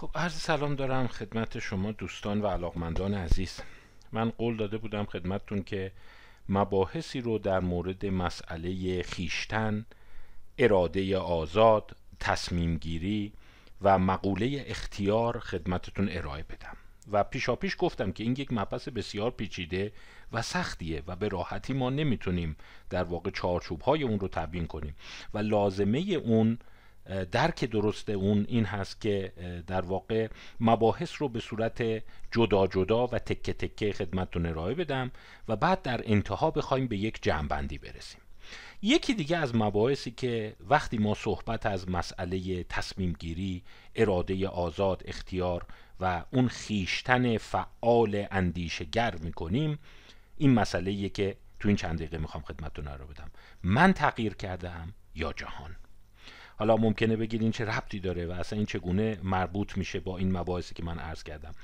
خب عرض سلام دارم خدمت شما دوستان و علاقمندان عزیز من قول داده بودم خدمتتون که مباحثی رو در مورد مسئله خیشتن اراده آزاد تصمیم گیری و مقوله اختیار خدمتتون ارائه بدم و پیشا پیش گفتم که این یک مبحث بسیار پیچیده و سختیه و به راحتی ما نمیتونیم در واقع چارچوب های اون رو تبیین کنیم و لازمه اون درک درست اون این هست که در واقع مباحث رو به صورت جدا جدا و تکه تکه خدمتتون ارائه بدم و بعد در انتها بخوایم به یک بندی برسیم یکی دیگه از مباحثی که وقتی ما صحبت از مسئله تصمیم گیری، اراده آزاد، اختیار و اون خیشتن فعال اندیشگر کنیم این مسئله که تو این چند دقیقه میخوام خدمتتون رو بدم من تغییر کردم یا جهان حالا ممکنه بگید این چه ربطی داره و اصلا این چگونه مربوط میشه با این مباحثی که من عرض کردم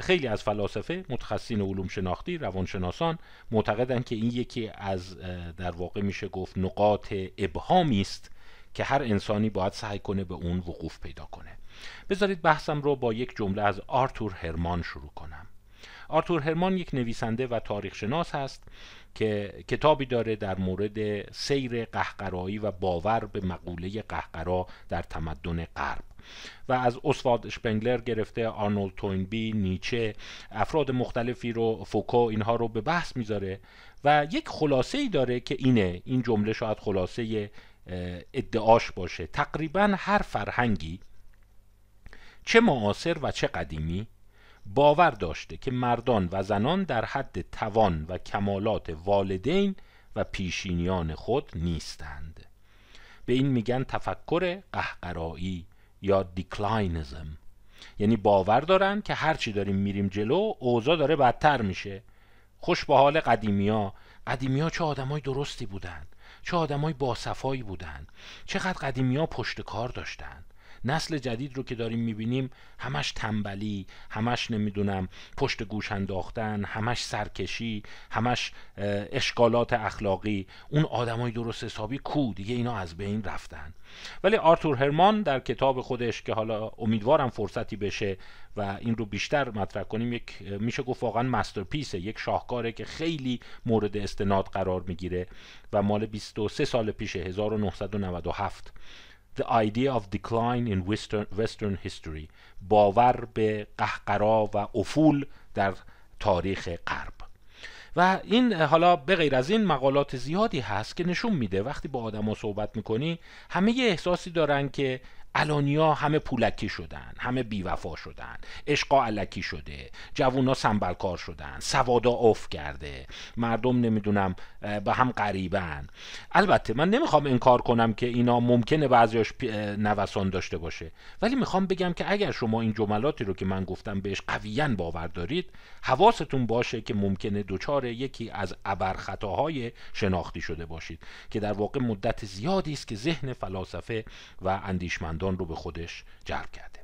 خیلی از فلاسفه متخصصین علوم شناختی روانشناسان معتقدند که این یکی از در واقع میشه گفت نقاط ابهامی است که هر انسانی باید سعی کنه به اون وقوف پیدا کنه بذارید بحثم رو با یک جمله از آرتور هرمان شروع کنم آرتور هرمان یک نویسنده و تاریخشناس هست که کتابی داره در مورد سیر قهقرایی و باور به مقوله قهقرا در تمدن غرب و از اسفاد شپنگلر گرفته آرنولد توینبی نیچه افراد مختلفی رو فوکو اینها رو به بحث میذاره و یک خلاصه ای داره که اینه این جمله شاید خلاصه ادعاش باشه تقریبا هر فرهنگی چه معاصر و چه قدیمی باور داشته که مردان و زنان در حد توان و کمالات والدین و پیشینیان خود نیستند به این میگن تفکر قهقرایی یا دیکلاینزم یعنی باور دارند که هرچی داریم میریم جلو اوضاع داره بدتر میشه خوش به حال قدیمیا قدیمیا چه آدمای درستی بودند؟ چه آدمای باصفایی بودند چقدر قدیمیا پشت کار داشتند نسل جدید رو که داریم میبینیم همش تنبلی همش نمیدونم پشت گوش انداختن همش سرکشی همش اشکالات اخلاقی اون آدمای درست حسابی کو دیگه اینا از بین رفتن ولی آرتور هرمان در کتاب خودش که حالا امیدوارم فرصتی بشه و این رو بیشتر مطرح کنیم یک میشه گفت واقعا مسترپیسه یک شاهکاره که خیلی مورد استناد قرار میگیره و مال 23 سال پیش 1997 The Idea of Decline in Western, Western History باور به قهقرا و افول در تاریخ غرب و این حالا به غیر از این مقالات زیادی هست که نشون میده وقتی با آدما صحبت میکنی همه یه احساسی دارن که الانیا همه پولکی شدن همه بیوفا شدن اشقا علکی شده جوونا سنبلکار شدن سوادا اف کرده مردم نمیدونم به هم قریبن البته من نمیخوام انکار کنم که اینا ممکنه بعضیاش نوسان داشته باشه ولی میخوام بگم که اگر شما این جملاتی رو که من گفتم بهش قویا باور دارید حواستون باشه که ممکنه دچار یکی از ابرخطاهای شناختی شده باشید که در واقع مدت زیادی است که ذهن فلاسفه و اندیشمندان رو به خودش جلب کرده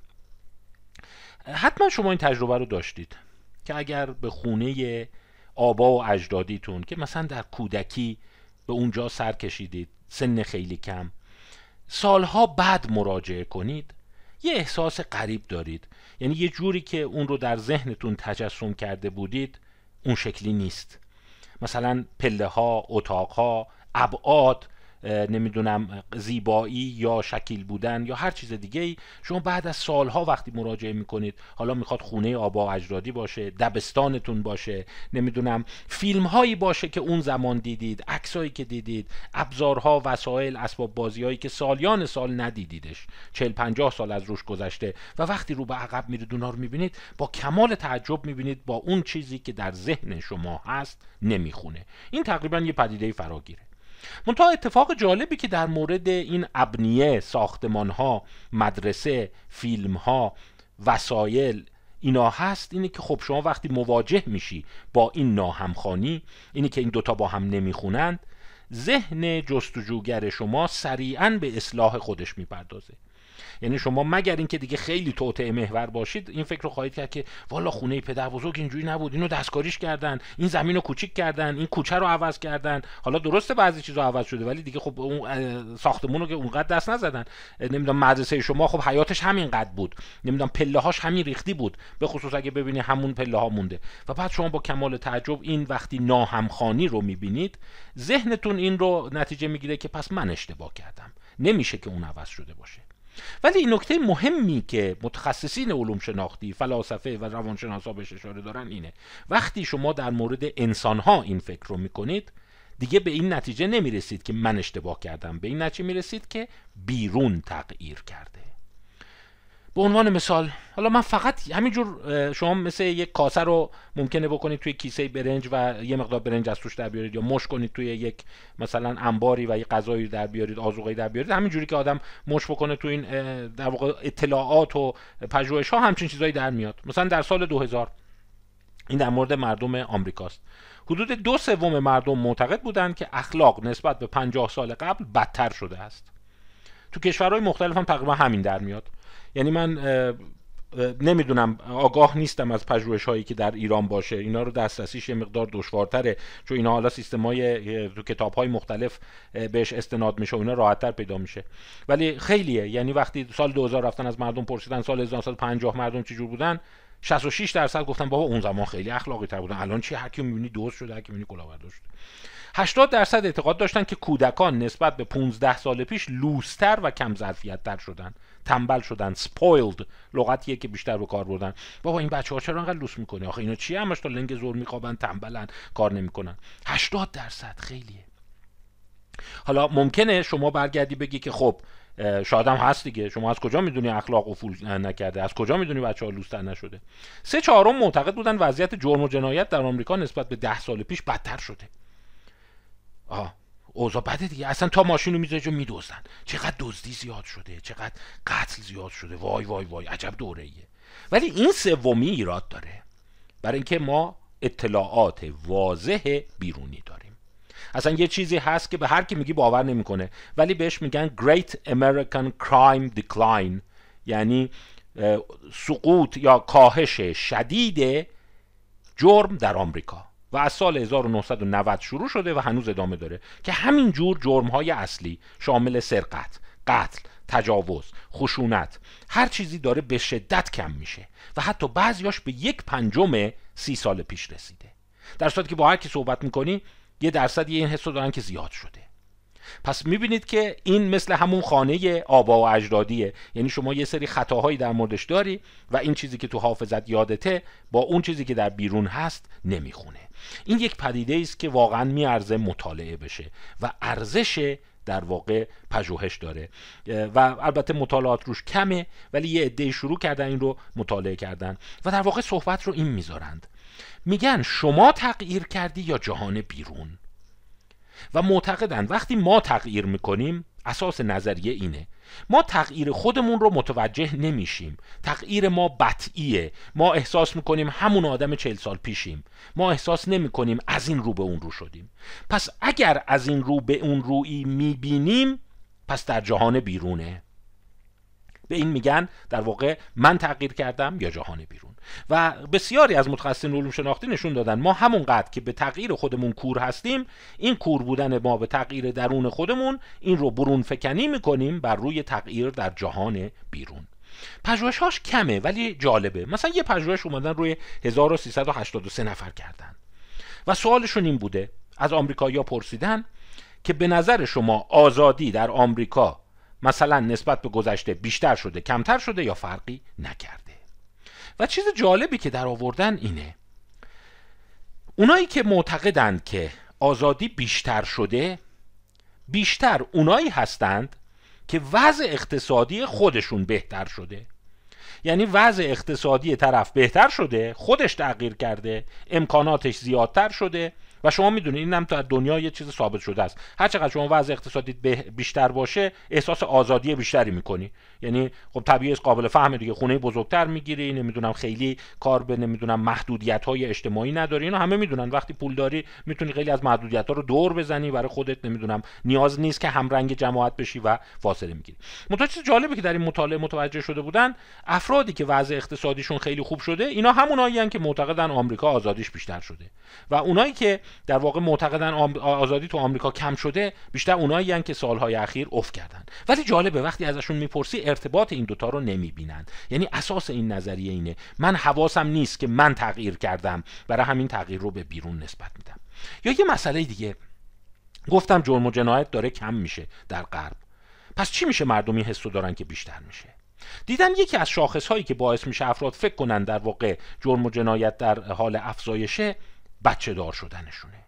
حتما شما این تجربه رو داشتید که اگر به خونه آبا و اجدادیتون که مثلا در کودکی به اونجا سر کشیدید سن خیلی کم سالها بعد مراجعه کنید یه احساس قریب دارید یعنی یه جوری که اون رو در ذهنتون تجسم کرده بودید اون شکلی نیست مثلا پله ها اتاق ها ابعاد نمیدونم زیبایی یا شکیل بودن یا هر چیز دیگه ای شما بعد از سالها وقتی مراجعه میکنید حالا میخواد خونه آبا اجدادی باشه دبستانتون باشه نمیدونم فیلم هایی باشه که اون زمان دیدید عکسایی که دیدید ابزارها وسایل اسباب بازی هایی که سالیان سال ندیدیدش 40 50 سال از روش گذشته و وقتی رو به عقب میرید اونها رو میبینید با کمال تعجب میبینید با اون چیزی که در ذهن شما هست نمیخونه این تقریبا یه پدیده فراگیره منتها اتفاق جالبی که در مورد این ابنیه ساختمان ها مدرسه فیلم ها وسایل اینا هست اینه که خب شما وقتی مواجه میشی با این ناهمخانی اینه که این دوتا با هم نمیخونند ذهن جستجوگر شما سریعا به اصلاح خودش میپردازه یعنی شما مگر اینکه دیگه خیلی توطعه محور باشید این فکر رو خواهید کرد که والا خونه پدر بزرگ اینجوری نبود اینو دستکاریش کردن این زمین رو کوچیک کردن این کوچه رو عوض کردن حالا درسته بعضی چیزا عوض شده ولی دیگه خب اون ساختمون رو که اونقدر دست نزدن نمیدونم مدرسه شما خب حیاتش همینقدر بود نمیدونم پله هاش همین ریختی بود به خصوص اگه ببینی همون پله ها مونده و بعد شما با کمال تعجب این وقتی ناهمخانی رو میبینید ذهنتون این رو نتیجه میگیره که پس من اشتباه کردم نمیشه که اون عوض شده باشه ولی این نکته مهمی که متخصصین علوم شناختی فلاسفه و روانشناسا بهش اشاره دارن اینه وقتی شما در مورد انسانها این فکر رو میکنید دیگه به این نتیجه نمیرسید که من اشتباه کردم به این نتیجه میرسید که بیرون تغییر کرده به عنوان مثال حالا من فقط همینجور شما مثل یک کاسه رو ممکنه بکنید توی کیسه برنج و یه مقدار برنج از توش در بیارید یا مش کنید توی یک مثلا انباری و یه غذایی در بیارید آذوقه در بیارید همینجوری که آدم مش بکنه تو این در واقع اطلاعات و پژوهش ها همچین چیزایی در میاد مثلا در سال 2000 این در مورد مردم آمریکاست حدود دو سوم مردم معتقد بودند که اخلاق نسبت به 50 سال قبل بدتر شده است تو کشورهای مختلف هم تقریبا همین در میاد یعنی من نمیدونم آگاه نیستم از پژوهش هایی که در ایران باشه اینا رو دسترسیش یه مقدار دشوارتره چون اینا حالا سیستم های تو کتاب های مختلف بهش استناد میشه و اینا راحتتر پیدا میشه ولی خیلیه یعنی وقتی سال 2000 رفتن از مردم پرسیدن سال 1950 مردم چجور بودن 66 درصد گفتن بابا اون زمان خیلی اخلاقی تر بودن الان چی هر کی میبینی دوست شده هر کی میبینی کلاهبردار شده 80 درصد اعتقاد داشتن که کودکان نسبت به 15 سال پیش لوستر و کم ظرفیت شدن تنبل شدن سپویلد لغتیه که بیشتر به کار بردن بابا این بچه ها چرا انقدر لوس میکنه آخه اینا چی همش تا لنگ زور میخوابن تنبلن کار نمیکنن 80 درصد خیلیه حالا ممکنه شما برگردی بگی که خب شاید هم هست دیگه شما از کجا میدونی اخلاق افول نکرده از کجا میدونی بچه ها لوستر نشده سه چهارم معتقد بودن وضعیت جرم و جنایت در آمریکا نسبت به ده سال پیش بدتر شده آه اوضاع بده دیگه اصلا تا ماشین رو جو میدوزن چقدر دزدی زیاد شده چقدر قتل زیاد شده وای وای وای عجب دوره ایه. ولی این سومی ایراد داره برای اینکه ما اطلاعات واضح بیرونی داریم اصلا یه چیزی هست که به هر کی میگی باور نمیکنه ولی بهش میگن Great American Crime Decline یعنی سقوط یا کاهش شدید جرم در آمریکا و از سال 1990 شروع شده و هنوز ادامه داره که همین جور جرم های اصلی شامل سرقت، قتل، تجاوز، خشونت هر چیزی داره به شدت کم میشه و حتی بعضیاش به یک پنجم سی سال پیش رسیده در صورتی که با هر کی صحبت میکنی یه درصدی این حس رو دارن که زیاد شده پس میبینید که این مثل همون خانه آبا و اجدادیه یعنی شما یه سری خطاهایی در موردش داری و این چیزی که تو حافظت یادته با اون چیزی که در بیرون هست نمیخونه این یک پدیده است که واقعا میارزه مطالعه بشه و ارزش در واقع پژوهش داره و البته مطالعات روش کمه ولی یه عده شروع کردن این رو مطالعه کردن و در واقع صحبت رو این میذارند میگن شما تغییر کردی یا جهان بیرون و معتقدن وقتی ما تغییر میکنیم اساس نظریه اینه ما تغییر خودمون رو متوجه نمیشیم تغییر ما بطئیه ما احساس میکنیم همون آدم چهل سال پیشیم ما احساس نمیکنیم از این رو به اون رو شدیم پس اگر از این رو به اون رویی میبینیم پس در جهان بیرونه به این میگن در واقع من تغییر کردم یا جهان بیرون و بسیاری از متخصصین علوم شناختی نشون دادن ما همونقدر که به تغییر خودمون کور هستیم این کور بودن ما به تغییر درون خودمون این رو برون فکنی میکنیم بر روی تغییر در جهان بیرون هاش کمه ولی جالبه مثلا یه پژوهش اومدن روی 1383 نفر کردن و سوالشون این بوده از یا پرسیدن که به نظر شما آزادی در آمریکا مثلا نسبت به گذشته بیشتر شده کمتر شده یا فرقی نکرد و چیز جالبی که در آوردن اینه اونایی که معتقدند که آزادی بیشتر شده بیشتر اونایی هستند که وضع اقتصادی خودشون بهتر شده یعنی وضع اقتصادی طرف بهتر شده خودش تغییر کرده امکاناتش زیادتر شده و شما میدونید این هم تو دنیا یه چیز ثابت شده است هرچقدر شما وضع اقتصادی بیشتر باشه احساس آزادی بیشتری میکنی یعنی خب طبیعی قابل فهمه دیگه خونه بزرگتر میگیری نمیدونم خیلی کار به نمیدونم محدودیت های اجتماعی نداری اینو همه میدونن وقتی پول داری میتونی خیلی از محدودیت ها رو دور بزنی برای خودت نمیدونم نیاز نیست که هم رنگ جماعت بشی و فاصله میگیری منتها چیز جالبه که در این مطالعه متوجه شده بودن افرادی که وضع اقتصادیشون خیلی خوب شده اینا همونایی که معتقدن آمریکا آزادیش بیشتر شده و اونایی که در واقع معتقدن آزادی تو آمریکا کم شده بیشتر اونایی که سالهای اخیر افت کردن ولی جالبه وقتی ازشون میپرسی ارتباط این دوتا رو نمیبینند یعنی اساس این نظریه اینه من حواسم نیست که من تغییر کردم برای همین تغییر رو به بیرون نسبت میدم یا یه مسئله دیگه گفتم جرم و جنایت داره کم میشه در غرب پس چی میشه مردمی حسو دارن که بیشتر میشه دیدم یکی از شاخص هایی که باعث میشه افراد فکر کنن در واقع جرم و جنایت در حال افزایشه بچه دار شدنشونه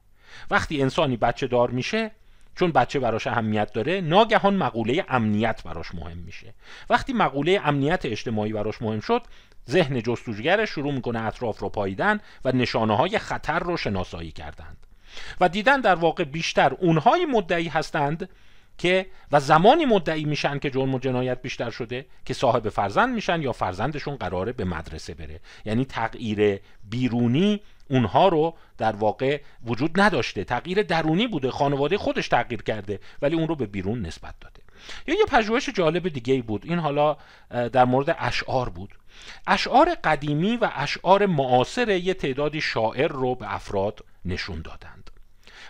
وقتی انسانی بچه دار میشه چون بچه براش اهمیت داره ناگهان مقوله امنیت براش مهم میشه وقتی مقوله امنیت اجتماعی براش مهم شد ذهن جستجوگر شروع میکنه اطراف رو پاییدن و نشانه های خطر رو شناسایی کردند و دیدن در واقع بیشتر اونهای مدعی هستند که و زمانی مدعی میشن که جرم و جنایت بیشتر شده که صاحب فرزند میشن یا فرزندشون قراره به مدرسه بره یعنی تغییر بیرونی اونها رو در واقع وجود نداشته تغییر درونی بوده خانواده خودش تغییر کرده ولی اون رو به بیرون نسبت داده یا یه پژوهش جالب دیگه بود این حالا در مورد اشعار بود اشعار قدیمی و اشعار معاصر یه تعدادی شاعر رو به افراد نشون دادند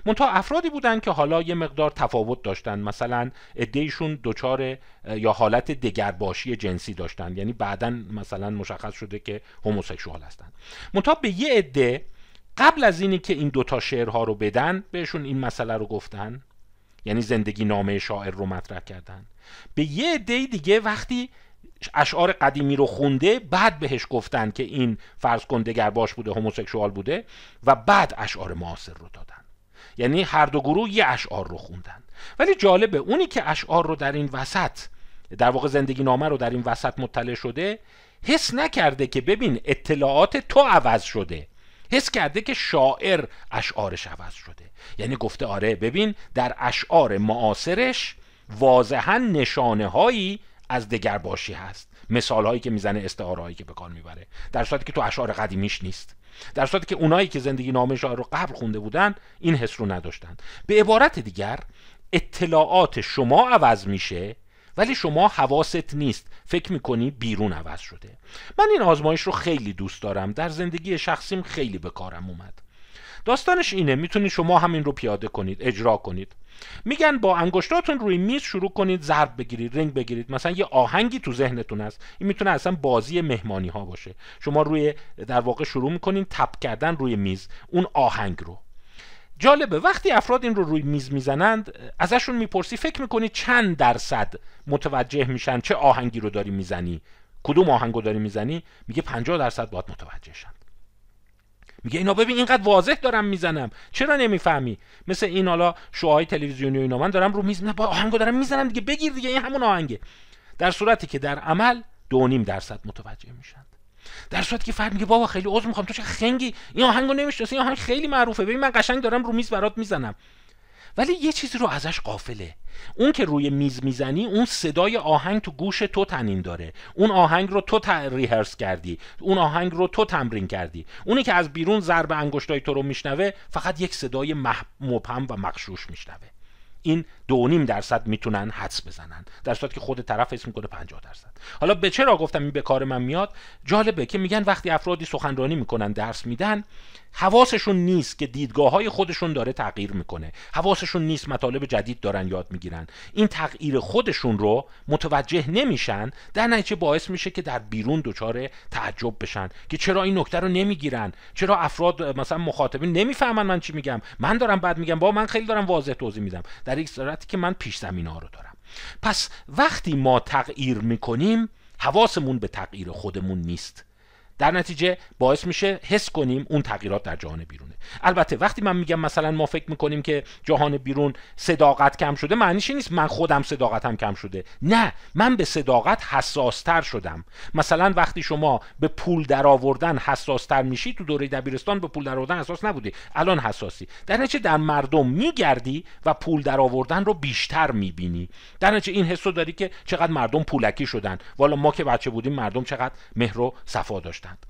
منتها افرادی بودن که حالا یه مقدار تفاوت داشتن مثلا عدهشون دچار یا حالت دگرباشی جنسی داشتن یعنی بعدا مثلا مشخص شده که هموسکشوال هستن منتها به یه عده قبل از اینی که این دوتا شعرها رو بدن بهشون این مسئله رو گفتن یعنی زندگی نامه شاعر رو مطرح کردن به یه عده دیگه وقتی اشعار قدیمی رو خونده بعد بهش گفتن که این فرض کن دگرباش بوده هموسکشوال بوده و بعد اشعار معاصر رو دادن یعنی هر دو گروه یه اشعار رو خوندن ولی جالبه اونی که اشعار رو در این وسط در واقع زندگی نامه رو در این وسط مطلع شده حس نکرده که ببین اطلاعات تو عوض شده حس کرده که شاعر اشعارش عوض شده یعنی گفته آره ببین در اشعار معاصرش واضحا نشانه هایی از دگرباشی هست مثال هایی که میزنه استعاره هایی که به کار میبره در صورتی که تو اشعار قدیمیش نیست در صورتی که اونایی که زندگی نامه شاعر رو قبل خونده بودن این حس رو نداشتند به عبارت دیگر اطلاعات شما عوض میشه ولی شما حواست نیست فکر میکنی بیرون عوض شده من این آزمایش رو خیلی دوست دارم در زندگی شخصیم خیلی به کارم اومد داستانش اینه میتونید شما همین رو پیاده کنید اجرا کنید میگن با انگشتاتون روی میز شروع کنید ضرب بگیرید رنگ بگیرید مثلا یه آهنگی تو ذهنتون هست این میتونه اصلا بازی مهمانی ها باشه شما روی در واقع شروع میکنید تپ کردن روی میز اون آهنگ رو جالبه وقتی افراد این رو روی میز میزنند ازشون میپرسی فکر میکنی چند درصد متوجه میشن چه آهنگی رو داری میزنی کدوم آهنگ رو داری میزنی میگه 50 درصد باید متوجه میگه اینا ببین اینقدر واضح دارم میزنم چرا نمیفهمی مثل این حالا شوهای تلویزیونی و اینا من دارم رو میز با آهنگو دارم میزنم دیگه بگیر دیگه این همون آهنگه در صورتی که در عمل دو نیم درصد متوجه میشن در صورتی که فرد میگه بابا خیلی عذر میخوام تو چه خنگی این آهنگو نمیشناسی این آهنگ خیلی معروفه ببین من قشنگ دارم رو میز برات میزنم ولی یه چیزی رو ازش قافله اون که روی میز میزنی اون صدای آهنگ تو گوش تو تنین داره اون آهنگ رو تو ریهرس کردی اون آهنگ رو تو تمرین کردی اونی که از بیرون ضرب انگشتای تو رو میشنوه فقط یک صدای مبهم و مخشوش میشنوه این نیم درصد میتونن حدس بزنن در صورتی که خود طرف اسم میکنه 50 درصد حالا به چرا گفتم این به کار من میاد جالبه که میگن وقتی افرادی سخنرانی میکنن درس میدن حواسشون نیست که دیدگاه های خودشون داره تغییر میکنه حواسشون نیست مطالب جدید دارن یاد میگیرن این تغییر خودشون رو متوجه نمیشن در نتیجه باعث میشه که در بیرون دچار تعجب بشن که چرا این نکته رو نمیگیرن چرا افراد مثلا مخاطبین نمیفهمن من چی میگم من دارم بد میگم با من خیلی دارم واضح توضیح میدم در یک که من پیش زمین ها رو دارم پس وقتی ما تغییر میکنیم حواسمون به تغییر خودمون نیست در نتیجه باعث میشه حس کنیم اون تغییرات در جهان بیرونه البته وقتی من میگم مثلا ما فکر میکنیم که جهان بیرون صداقت کم شده معنیش نیست من خودم صداقتم کم شده نه من به صداقت حساستر شدم مثلا وقتی شما به پول درآوردن حساستر میشی تو دوره دبیرستان به پول درآوردن حساس نبودی الان حساسی در نتیجه در مردم میگردی و پول درآوردن رو بیشتر میبینی در نتیجه این حس داری که چقدر مردم پولکی شدن والا ما که بچه بودیم مردم چقدر مهر و صفا داشت штат